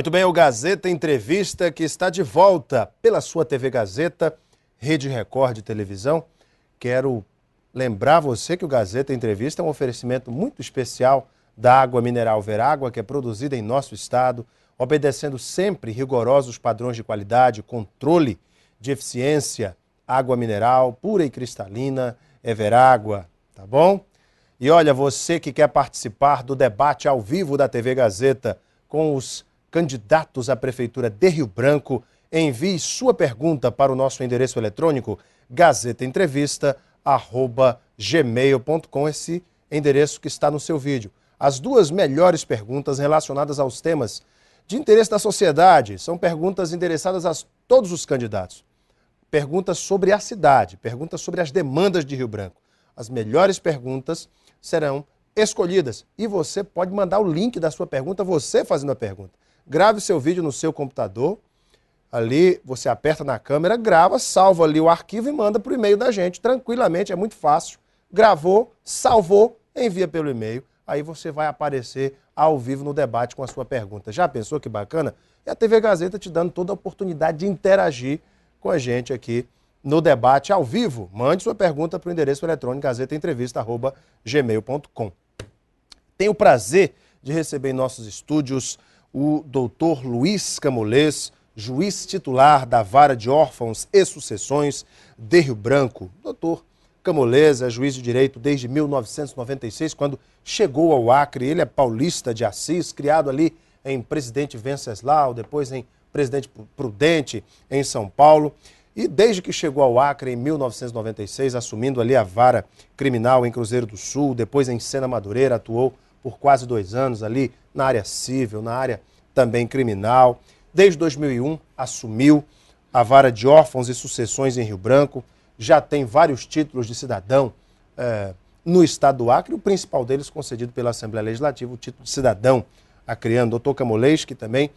Muito bem, o Gazeta Entrevista que está de volta pela sua TV Gazeta, Rede Record de Televisão. Quero lembrar você que o Gazeta Entrevista é um oferecimento muito especial da água mineral Verágua, que é produzida em nosso estado, obedecendo sempre rigorosos padrões de qualidade, controle de eficiência, água mineral pura e cristalina, é Verágua, tá bom? E olha, você que quer participar do debate ao vivo da TV Gazeta com os candidatos à Prefeitura de Rio Branco, envie sua pergunta para o nosso endereço eletrônico gazetaentrevista.gmail.com, esse endereço que está no seu vídeo. As duas melhores perguntas relacionadas aos temas de interesse da sociedade são perguntas endereçadas a todos os candidatos. Perguntas sobre a cidade, perguntas sobre as demandas de Rio Branco. As melhores perguntas serão escolhidas e você pode mandar o link da sua pergunta, você fazendo a pergunta grave o seu vídeo no seu computador. Ali você aperta na câmera, grava, salva ali o arquivo e manda para o e-mail da gente tranquilamente, é muito fácil. Gravou, salvou, envia pelo e-mail. Aí você vai aparecer ao vivo no debate com a sua pergunta. Já pensou que bacana? E a TV Gazeta te dando toda a oportunidade de interagir com a gente aqui no debate ao vivo. Mande sua pergunta para o endereço eletrônico gazetaentrevista.gmail.com. Tenho o prazer de receber em nossos estúdios o doutor Luiz Camolês, juiz titular da Vara de Órfãos e Sucessões de Rio Branco. Doutor Camolês é juiz de direito desde 1996, quando chegou ao Acre. Ele é paulista de Assis, criado ali em Presidente Venceslau, depois em Presidente Prudente, em São Paulo. E desde que chegou ao Acre em 1996, assumindo ali a vara criminal em Cruzeiro do Sul, depois em Sena Madureira, atuou por quase dois anos ali na área civil, na área também criminal. Desde 2001, assumiu a vara de órfãos e sucessões em Rio Branco, já tem vários títulos de cidadão eh, no estado do Acre, o principal deles concedido pela Assembleia Legislativa, o título de cidadão acreano. Doutor Camolês, que também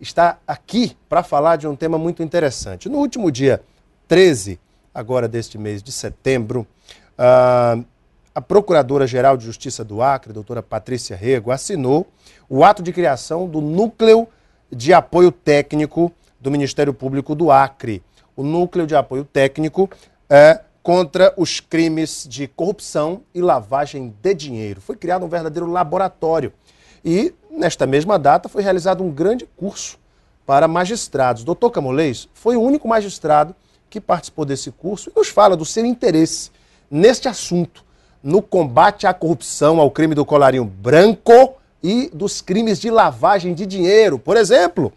está aqui para falar de um tema muito interessante. No último dia 13, agora deste mês de setembro, uh, a Procuradora-Geral de Justiça do Acre, doutora Patrícia Rego, assinou o ato de criação do Núcleo de Apoio Técnico do Ministério Público do Acre. O Núcleo de Apoio Técnico é, contra os crimes de corrupção e lavagem de dinheiro. Foi criado um verdadeiro laboratório. E, nesta mesma data, foi realizado um grande curso para magistrados. Doutor Camolês foi o único magistrado que participou desse curso e nos fala do seu interesse neste assunto no combate à corrupção, ao crime do colarinho branco e dos crimes de lavagem de dinheiro. Por exemplo,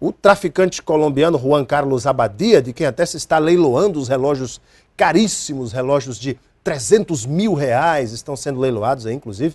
o traficante colombiano Juan Carlos Abadia, de quem até se está leiloando os relógios caríssimos, relógios de 300 mil reais, estão sendo leiloados aí, inclusive,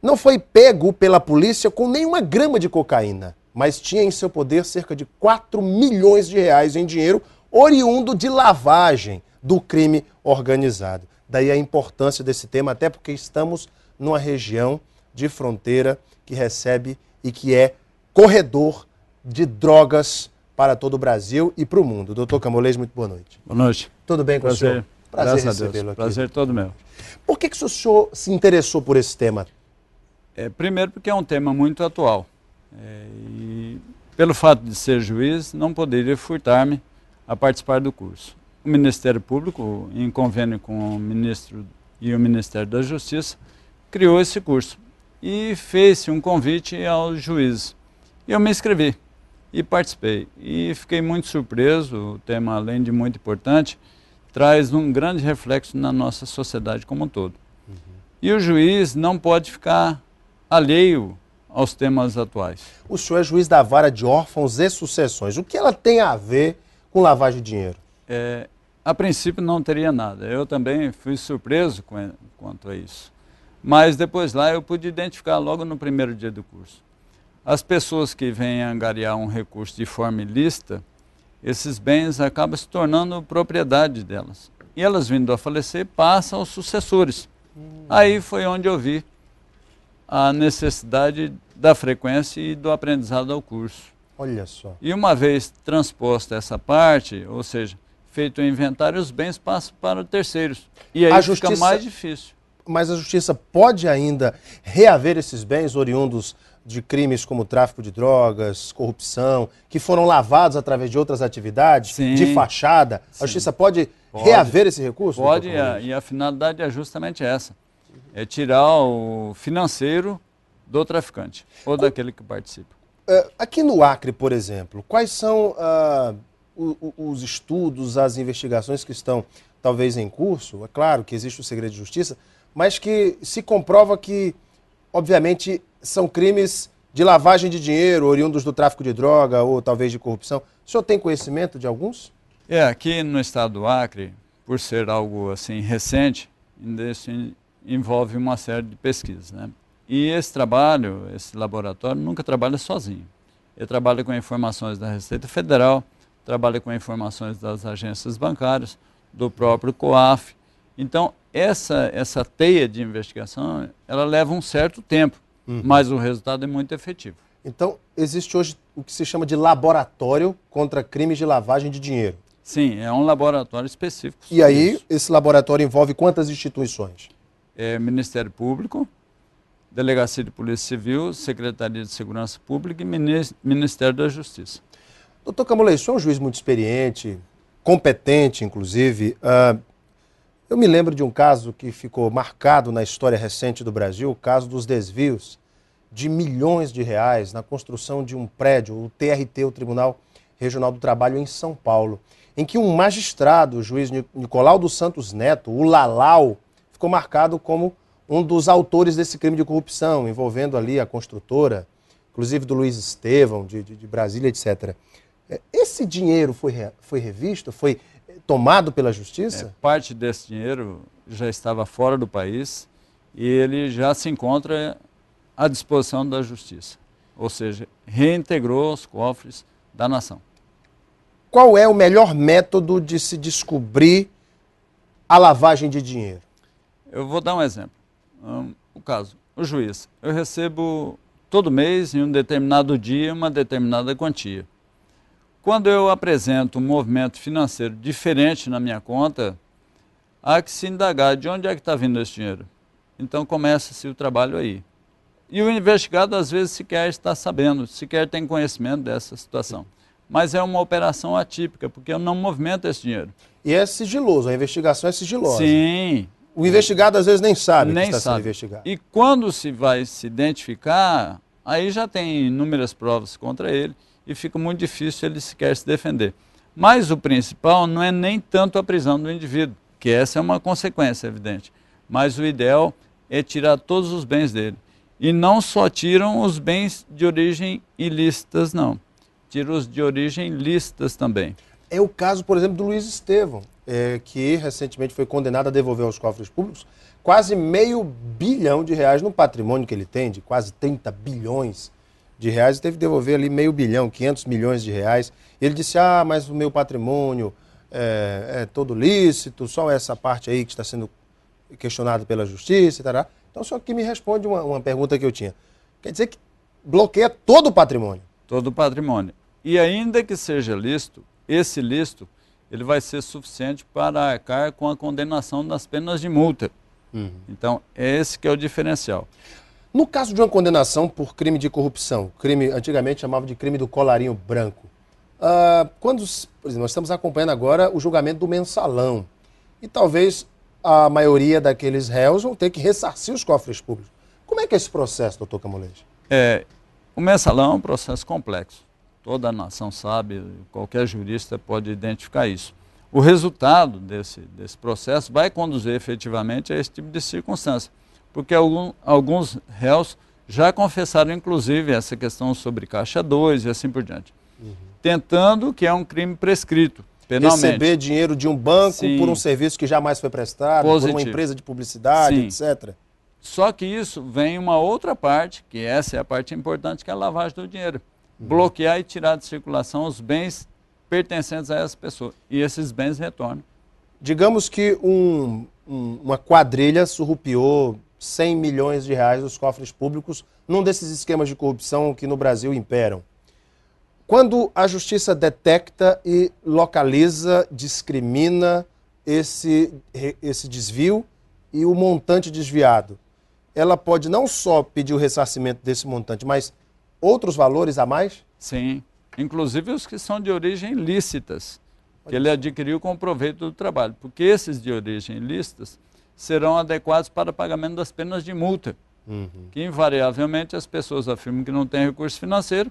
não foi pego pela polícia com nenhuma grama de cocaína, mas tinha em seu poder cerca de 4 milhões de reais em dinheiro oriundo de lavagem do crime organizado. Daí a importância desse tema, até porque estamos numa região de fronteira que recebe e que é corredor de drogas para todo o Brasil e para o mundo. Doutor Camolês, muito boa noite. Boa noite. Tudo bem com Prazer. o senhor? Prazer recebê-lo aqui. Prazer é todo meu. Por que, que o senhor se interessou por esse tema? É, primeiro porque é um tema muito atual. É, e pelo fato de ser juiz, não poderia furtar-me a participar do curso o Ministério Público, em convênio com o ministro e o Ministério da Justiça, criou esse curso e fez-se um convite ao juiz. Eu me inscrevi e participei. E fiquei muito surpreso, o tema, além de muito importante, traz um grande reflexo na nossa sociedade como um todo. Uhum. E o juiz não pode ficar alheio aos temas atuais. O senhor é juiz da vara de órfãos e sucessões. O que ela tem a ver com lavagem de dinheiro? É, a princípio não teria nada. Eu também fui surpreso quanto a isso. Mas depois lá eu pude identificar logo no primeiro dia do curso. As pessoas que vêm angariar um recurso de forma ilícita, esses bens acabam se tornando propriedade delas. E elas vindo a falecer passam aos sucessores. Hum. Aí foi onde eu vi a necessidade da frequência e do aprendizado ao curso. Olha só. E uma vez transposta essa parte, ou seja, feito o inventário, os bens passam para terceiros. E aí a justiça, fica mais difícil. Mas a justiça pode ainda reaver esses bens oriundos de crimes como tráfico de drogas, corrupção, que foram lavados através de outras atividades, sim, de fachada. Sim. A justiça pode, pode, reaver esse recurso? Pode, e a, e a finalidade é justamente essa. É tirar o financeiro do traficante ou daquele que participa. É, aqui no Acre, por exemplo, quais são uh, os estudos, as investigações que estão talvez em curso, é claro que existe o segredo de justiça, mas que se comprova que, obviamente, são crimes de lavagem de dinheiro, oriundos do tráfico de droga ou talvez de corrupção. O senhor tem conhecimento de alguns? É, aqui no estado do Acre, por ser algo assim recente, isso envolve uma série de pesquisas, né? E esse trabalho, esse laboratório, nunca trabalha sozinho. Ele trabalha com informações da Receita Federal, trabalha com informações das agências bancárias, do próprio COAF. Então, essa, essa teia de investigação, ela leva um certo tempo, uhum. mas o resultado é muito efetivo. Então, existe hoje o que se chama de laboratório contra crimes de lavagem de dinheiro. Sim, é um laboratório específico. E aí, isso. esse laboratório envolve quantas instituições? É, Ministério Público, Delegacia de Polícia Civil, Secretaria de Segurança Pública e Ministério da Justiça. Doutor Camulei, o senhor é um juiz muito experiente, competente, inclusive. Uh, eu me lembro de um caso que ficou marcado na história recente do Brasil, o caso dos desvios de milhões de reais na construção de um prédio, o TRT, o Tribunal Regional do Trabalho em São Paulo, em que um magistrado, o juiz Nicolau dos Santos Neto, o Lalau, ficou marcado como um dos autores desse crime de corrupção, envolvendo ali a construtora, inclusive do Luiz Estevão, de, de, de Brasília, etc. É, esse dinheiro foi, foi revisto, foi é, tomado pela justiça? É, parte desse dinheiro já estava fora do país e ele já se encontra à disposição da justiça. Ou seja, reintegrou os cofres da nação. Qual é o melhor método de se descobrir a lavagem de dinheiro? Eu vou dar um exemplo. Um, o caso, o juiz. Eu recebo todo mês, em um determinado dia, uma determinada quantia. Quando eu apresento um movimento financeiro diferente na minha conta, há que se indagar de onde é que está vindo esse dinheiro. Então começa-se o trabalho aí. E o investigado às vezes sequer está sabendo, sequer tem conhecimento dessa situação. Mas é uma operação atípica, porque eu não movimento esse dinheiro. E é sigiloso, a investigação é sigilosa. Sim. O investigado às vezes nem sabe nem que está sabe. sendo investigado. E quando se vai se identificar, aí já tem inúmeras provas contra ele e fica muito difícil ele sequer se defender. Mas o principal não é nem tanto a prisão do indivíduo, que essa é uma consequência evidente, mas o ideal é tirar todos os bens dele. E não só tiram os bens de origem ilícitas, não. Tiram os de origem lícitas também. É o caso, por exemplo, do Luiz Estevão, é, que recentemente foi condenado a devolver aos cofres públicos quase meio bilhão de reais no patrimônio que ele tem, de quase 30 bilhões de reais e teve que devolver ali meio bilhão, 500 milhões de reais. Ele disse: ah, mas o meu patrimônio é, é todo lícito, só essa parte aí que está sendo questionada pela justiça, Então, só que me responde uma, uma pergunta que eu tinha. Quer dizer que bloqueia todo o patrimônio? Todo o patrimônio. E ainda que seja lícito, esse lícito ele vai ser suficiente para arcar com a condenação das penas de multa. Uhum. Então, é esse que é o diferencial. No caso de uma condenação por crime de corrupção, crime antigamente chamava de crime do colarinho branco, uh, quando, por exemplo, nós estamos acompanhando agora o julgamento do mensalão, e talvez a maioria daqueles réus vão ter que ressarcir os cofres públicos. Como é que é esse processo, doutor Camolese? É, o mensalão é um processo complexo. Toda a nação sabe, qualquer jurista pode identificar isso. O resultado desse, desse processo vai conduzir efetivamente a esse tipo de circunstância porque alguns réus já confessaram, inclusive, essa questão sobre caixa 2 e assim por diante. Uhum. Tentando, que é um crime prescrito. Penalmente. Receber dinheiro de um banco Sim. por um serviço que jamais foi prestado, Positivo. por uma empresa de publicidade, Sim. etc. Só que isso vem uma outra parte, que essa é a parte importante, que é a lavagem do dinheiro. Uhum. Bloquear e tirar de circulação os bens pertencentes a essa pessoa. E esses bens retornam. Digamos que um, um, uma quadrilha surrupiou 100 milhões de reais dos cofres públicos num desses esquemas de corrupção que no Brasil imperam. Quando a justiça detecta e localiza, discrimina esse, esse desvio e o montante desviado, ela pode não só pedir o ressarcimento desse montante, mas outros valores a mais? Sim, inclusive os que são de origem lícitas, que ele adquiriu com o proveito do trabalho, porque esses de origem lícitas serão adequados para pagamento das penas de multa, uhum. que invariavelmente as pessoas afirmam que não têm recurso financeiro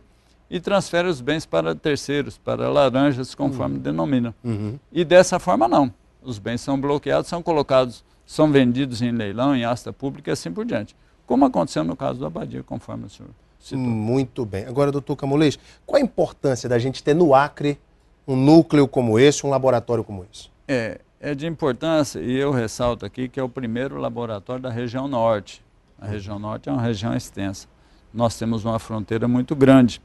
e transferem os bens para terceiros, para laranjas, conforme uhum. denomina. Uhum. E dessa forma não. Os bens são bloqueados, são colocados, são vendidos em leilão, em asta pública e assim por diante. Como aconteceu no caso do Abadia, conforme o senhor citou. Muito bem. Agora, doutor Camulês, qual a importância da gente ter no Acre um núcleo como esse, um laboratório como esse? É, é de importância, e eu ressalto aqui, que é o primeiro laboratório da região norte. A região norte é uma região extensa. Nós temos uma fronteira muito grande.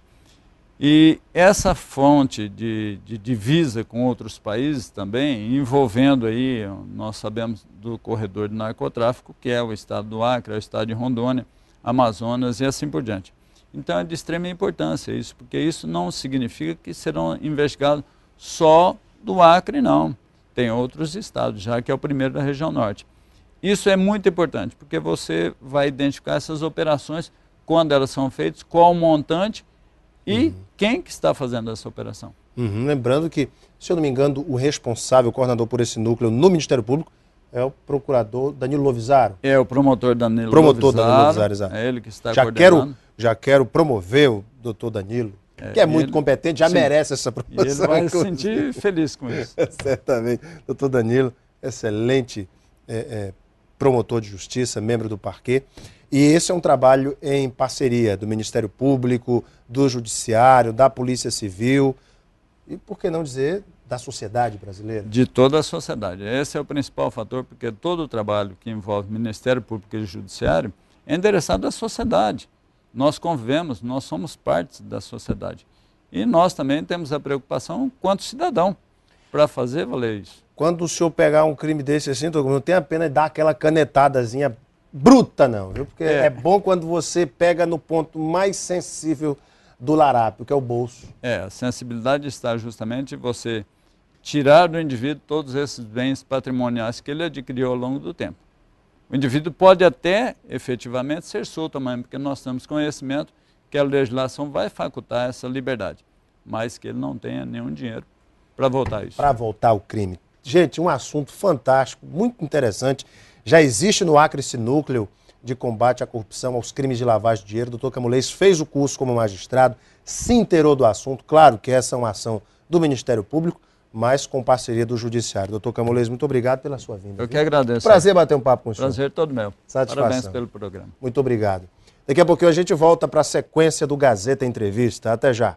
E essa fonte de, de divisa com outros países também, envolvendo aí, nós sabemos do corredor de narcotráfico, que é o estado do Acre, é o estado de Rondônia, Amazonas e assim por diante. Então é de extrema importância isso, porque isso não significa que serão investigados só do Acre, não tem outros estados já, que é o primeiro da região norte. Isso é muito importante, porque você vai identificar essas operações, quando elas são feitas, qual o montante e uhum. quem que está fazendo essa operação. Uhum. Lembrando que, se eu não me engano, o responsável, o coordenador por esse núcleo no Ministério Público, é o procurador Danilo Lovisaro. É o promotor Danilo promotor Lovisaro. Promotor Danilo Lovisaro, exato. É ele que está já coordenando. Quero, já quero promover o doutor Danilo é, que é, muito ele, competente, já sim, merece essa promoção. ele vai inclusive. se sentir feliz com isso. Certamente. Doutor Danilo, excelente é, é, promotor de justiça, membro do parquê. E esse é um trabalho em parceria do Ministério Público, do Judiciário, da Polícia Civil e, por que não dizer, da sociedade brasileira? De toda a sociedade. Esse é o principal fator, porque todo o trabalho que envolve Ministério Público e Judiciário é endereçado à sociedade. Nós convivemos, nós somos parte da sociedade. E nós também temos a preocupação, quanto cidadão, para fazer valer isso. Quando o senhor pegar um crime desse assim, não tem a pena de dar aquela canetadazinha bruta, não, viu? Porque é. é bom quando você pega no ponto mais sensível do larápio, que é o bolso. É, a sensibilidade está justamente você tirar do indivíduo todos esses bens patrimoniais que ele adquiriu ao longo do tempo. O indivíduo pode até, efetivamente, ser solto amanhã, porque nós temos conhecimento que a legislação vai facultar essa liberdade, mas que ele não tenha nenhum dinheiro para voltar isso. Para voltar o crime. Gente, um assunto fantástico, muito interessante. Já existe no Acre esse núcleo de combate à corrupção, aos crimes de lavagem de dinheiro. O doutor Camulês fez o curso como magistrado, se inteirou do assunto. Claro que essa é uma ação do Ministério Público, mas com parceria do Judiciário. Doutor Camulês, muito obrigado pela sua vinda. Eu viu? que agradeço. Prazer bater um papo com o senhor. Prazer todo meu. Satisfação. Parabéns pelo programa. Muito obrigado. Daqui a pouquinho a gente volta para a sequência do Gazeta Entrevista. Até já.